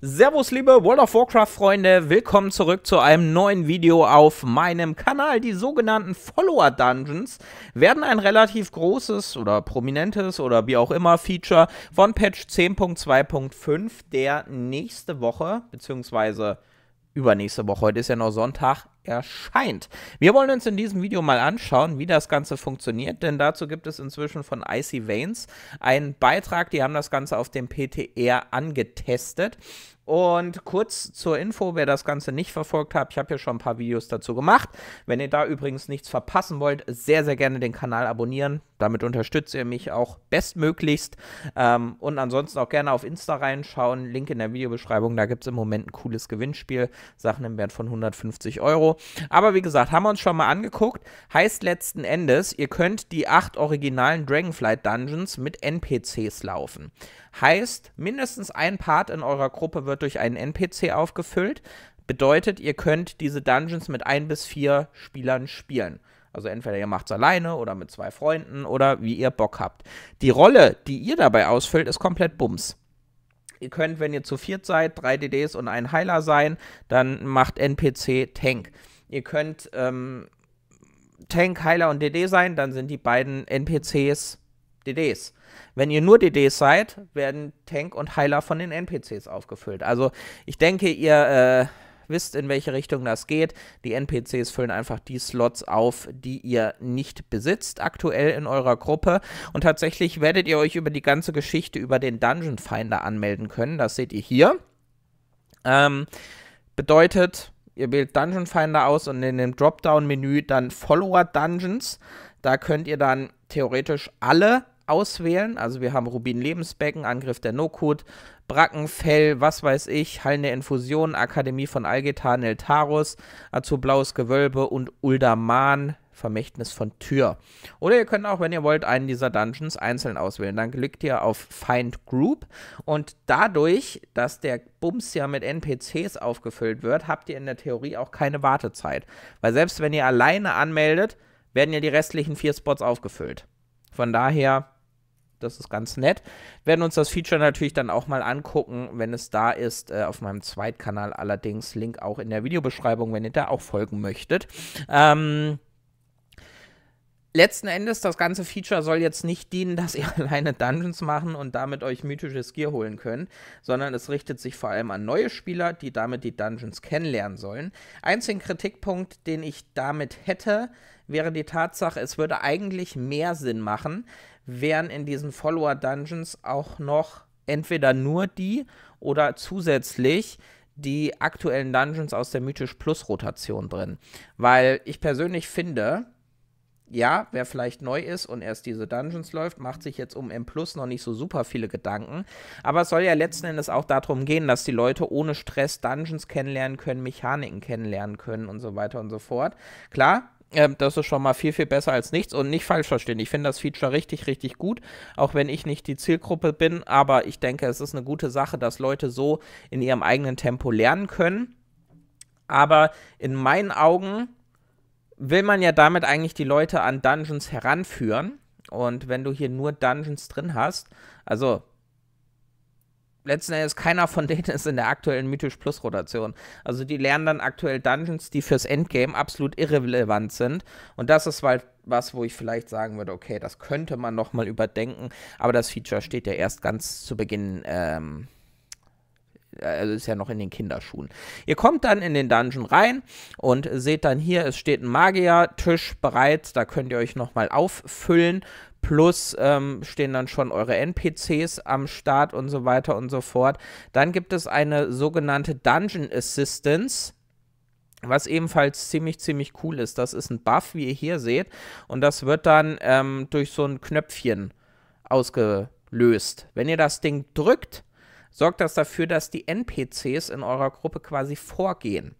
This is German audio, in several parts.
Servus liebe World of Warcraft Freunde, willkommen zurück zu einem neuen Video auf meinem Kanal. Die sogenannten Follower Dungeons werden ein relativ großes oder prominentes oder wie auch immer Feature von Patch 10.2.5, der nächste Woche beziehungsweise übernächste Woche, heute ist ja noch Sonntag, erscheint. Wir wollen uns in diesem Video mal anschauen, wie das Ganze funktioniert, denn dazu gibt es inzwischen von Icy Veins einen Beitrag, die haben das Ganze auf dem PTR angetestet. Und kurz zur Info, wer das Ganze nicht verfolgt hat, ich habe ja schon ein paar Videos dazu gemacht. Wenn ihr da übrigens nichts verpassen wollt, sehr, sehr gerne den Kanal abonnieren. Damit unterstützt ihr mich auch bestmöglichst. Ähm, und ansonsten auch gerne auf Insta reinschauen. Link in der Videobeschreibung, da gibt es im Moment ein cooles Gewinnspiel. Sachen im Wert von 150 Euro. Aber wie gesagt, haben wir uns schon mal angeguckt. Heißt letzten Endes, ihr könnt die acht originalen Dragonflight Dungeons mit NPCs laufen. Heißt, mindestens ein Part in eurer Gruppe wird durch einen NPC aufgefüllt. Bedeutet, ihr könnt diese Dungeons mit ein bis vier Spielern spielen. Also entweder ihr macht es alleine oder mit zwei Freunden oder wie ihr Bock habt. Die Rolle, die ihr dabei ausfüllt, ist komplett Bums. Ihr könnt, wenn ihr zu viert seid, drei DDs und ein Heiler sein, dann macht NPC Tank. Ihr könnt ähm, Tank, Heiler und DD sein, dann sind die beiden NPCs DDs. Wenn ihr nur DDs seid, werden Tank und Heiler von den NPCs aufgefüllt. Also ich denke, ihr äh, wisst, in welche Richtung das geht. Die NPCs füllen einfach die Slots auf, die ihr nicht besitzt aktuell in eurer Gruppe. Und tatsächlich werdet ihr euch über die ganze Geschichte über den Dungeon Finder anmelden können. Das seht ihr hier. Ähm, bedeutet, ihr wählt Dungeon Finder aus und in dem Dropdown-Menü dann Follower Dungeons. Da könnt ihr dann theoretisch alle auswählen. Also wir haben Rubin Lebensbecken, Angriff der No-Code, Nokut, Brackenfell, was weiß ich, Hallende Infusion, Akademie von Algetan Eltarus, Azurblaues Gewölbe und Uldaman, Vermächtnis von Tür. Oder ihr könnt auch, wenn ihr wollt, einen dieser Dungeons einzeln auswählen. Dann klickt ihr auf Find Group und dadurch, dass der Bums ja mit NPCs aufgefüllt wird, habt ihr in der Theorie auch keine Wartezeit. Weil selbst wenn ihr alleine anmeldet, werden ja die restlichen vier Spots aufgefüllt. Von daher das ist ganz nett. Werden uns das Feature natürlich dann auch mal angucken, wenn es da ist, äh, auf meinem Zweitkanal allerdings. Link auch in der Videobeschreibung, wenn ihr da auch folgen möchtet. Ähm, letzten Endes, das ganze Feature soll jetzt nicht dienen, dass ihr alleine Dungeons machen und damit euch mythisches Gear holen könnt, sondern es richtet sich vor allem an neue Spieler, die damit die Dungeons kennenlernen sollen. Einzigen Kritikpunkt, den ich damit hätte, wäre die Tatsache, es würde eigentlich mehr Sinn machen, wären in diesen Follower-Dungeons auch noch entweder nur die oder zusätzlich die aktuellen Dungeons aus der Mythisch Plus Rotation drin. Weil ich persönlich finde, ja, wer vielleicht neu ist und erst diese Dungeons läuft, macht sich jetzt um M Plus noch nicht so super viele Gedanken. Aber es soll ja letzten Endes auch darum gehen, dass die Leute ohne Stress Dungeons kennenlernen können, Mechaniken kennenlernen können und so weiter und so fort. Klar, ähm, das ist schon mal viel, viel besser als nichts und nicht falsch verstehen. Ich finde das Feature richtig, richtig gut, auch wenn ich nicht die Zielgruppe bin, aber ich denke, es ist eine gute Sache, dass Leute so in ihrem eigenen Tempo lernen können. Aber in meinen Augen will man ja damit eigentlich die Leute an Dungeons heranführen. Und wenn du hier nur Dungeons drin hast, also letzten Endes keiner von denen ist in der aktuellen Mythisch Plus Rotation. Also die lernen dann aktuell Dungeons, die fürs Endgame absolut irrelevant sind. Und das ist halt was, wo ich vielleicht sagen würde, okay, das könnte man nochmal überdenken. Aber das Feature steht ja erst ganz zu Beginn ähm, also ist ja noch in den Kinderschuhen. Ihr kommt dann in den Dungeon rein und seht dann hier, es steht ein Magier-Tisch bereits, da könnt ihr euch nochmal auffüllen. Plus ähm, stehen dann schon eure NPCs am Start und so weiter und so fort. Dann gibt es eine sogenannte Dungeon Assistance. Was ebenfalls ziemlich, ziemlich cool ist. Das ist ein Buff, wie ihr hier seht. Und das wird dann ähm, durch so ein Knöpfchen ausgelöst. Wenn ihr das Ding drückt, sorgt das dafür, dass die NPCs in eurer Gruppe quasi vorgehen.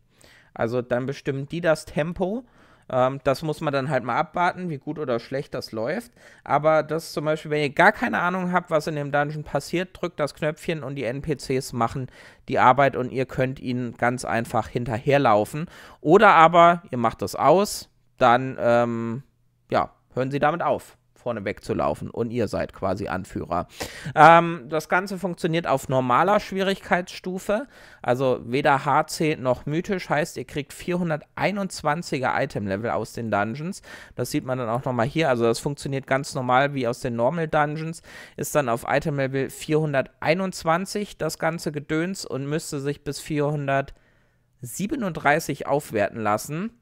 Also dann bestimmen die das Tempo. Ähm, das muss man dann halt mal abwarten, wie gut oder schlecht das läuft. Aber das zum Beispiel, wenn ihr gar keine Ahnung habt, was in dem Dungeon passiert, drückt das Knöpfchen und die NPCs machen die Arbeit und ihr könnt ihnen ganz einfach hinterherlaufen. Oder aber ihr macht das aus, dann ähm, ja, hören sie damit auf vorne wegzulaufen und ihr seid quasi Anführer. Ähm, das Ganze funktioniert auf normaler Schwierigkeitsstufe, also weder HC noch mythisch, heißt ihr kriegt 421er Item-Level aus den Dungeons. Das sieht man dann auch nochmal hier, also das funktioniert ganz normal wie aus den Normal Dungeons, ist dann auf Item-Level 421 das ganze Gedöns und müsste sich bis 437 aufwerten lassen.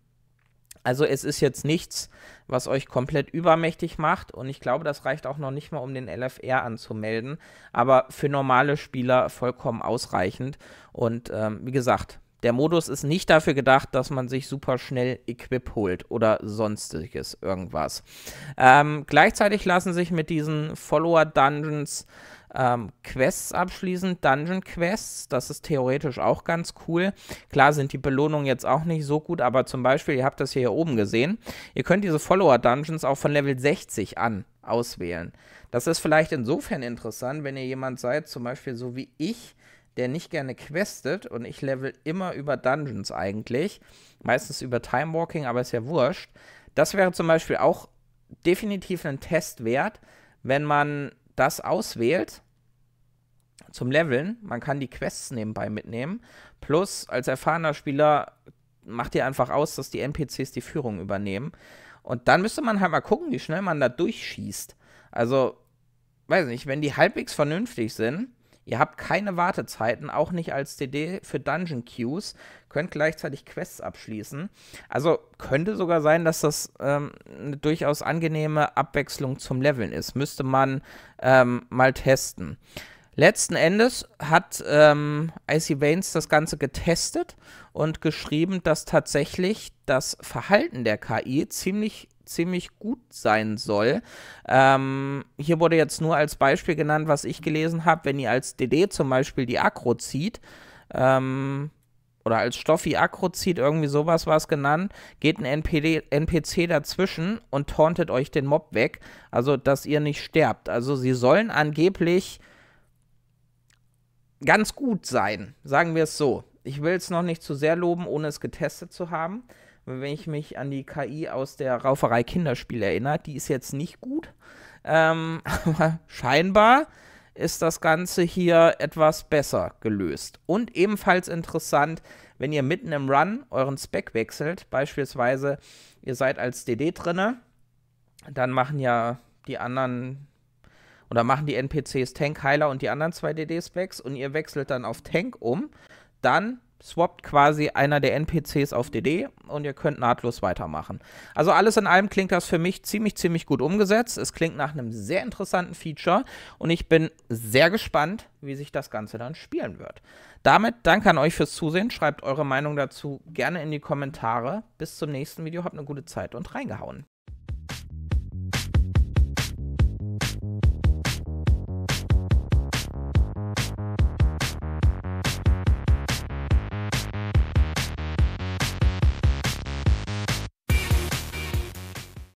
Also es ist jetzt nichts, was euch komplett übermächtig macht und ich glaube, das reicht auch noch nicht mal, um den LFR anzumelden, aber für normale Spieler vollkommen ausreichend. Und ähm, wie gesagt, der Modus ist nicht dafür gedacht, dass man sich super schnell Equip holt oder sonstiges irgendwas. Ähm, gleichzeitig lassen sich mit diesen Follower-Dungeons ähm, Quests abschließen, Dungeon Quests, das ist theoretisch auch ganz cool. Klar sind die Belohnungen jetzt auch nicht so gut, aber zum Beispiel, ihr habt das hier, oben gesehen, ihr könnt diese Follower Dungeons auch von Level 60 an auswählen. Das ist vielleicht insofern interessant, wenn ihr jemand seid, zum Beispiel so wie ich, der nicht gerne questet und ich level immer über Dungeons eigentlich, meistens über Time Walking, aber ist ja wurscht. Das wäre zum Beispiel auch definitiv ein Test wert, wenn man das auswählt zum Leveln. Man kann die Quests nebenbei mitnehmen. Plus, als erfahrener Spieler macht ihr einfach aus, dass die NPCs die Führung übernehmen. Und dann müsste man halt mal gucken, wie schnell man da durchschießt. Also, weiß nicht, wenn die halbwegs vernünftig sind, ihr habt keine Wartezeiten, auch nicht als DD für Dungeon Queues, könnt gleichzeitig Quests abschließen. Also könnte sogar sein, dass das ähm, eine durchaus angenehme Abwechslung zum Leveln ist. Müsste man ähm, mal testen. Letzten Endes hat ähm, Icy Veins das Ganze getestet und geschrieben, dass tatsächlich das Verhalten der KI ziemlich ziemlich gut sein soll. Ähm, hier wurde jetzt nur als Beispiel genannt, was ich gelesen habe, wenn ihr als DD zum Beispiel die Akro zieht, ähm, oder als Stoffi Akro zieht, irgendwie sowas war es genannt, geht ein NPD, NPC dazwischen und tauntet euch den Mob weg, also dass ihr nicht sterbt. Also sie sollen angeblich ganz gut sein, sagen wir es so. Ich will es noch nicht zu sehr loben, ohne es getestet zu haben. Wenn ich mich an die KI aus der Rauferei Kinderspiel erinnere, die ist jetzt nicht gut. Ähm, aber scheinbar ist das Ganze hier etwas besser gelöst. Und ebenfalls interessant, wenn ihr mitten im Run euren Spec wechselt, beispielsweise ihr seid als DD drinne, dann machen ja die anderen und dann machen die NPCs Tank, Heiler und die anderen zwei DD-Specs und ihr wechselt dann auf Tank um. Dann swappt quasi einer der NPCs auf DD und ihr könnt nahtlos weitermachen. Also alles in allem klingt das für mich ziemlich, ziemlich gut umgesetzt. Es klingt nach einem sehr interessanten Feature und ich bin sehr gespannt, wie sich das Ganze dann spielen wird. Damit danke an euch fürs Zusehen. Schreibt eure Meinung dazu gerne in die Kommentare. Bis zum nächsten Video. Habt eine gute Zeit und reingehauen.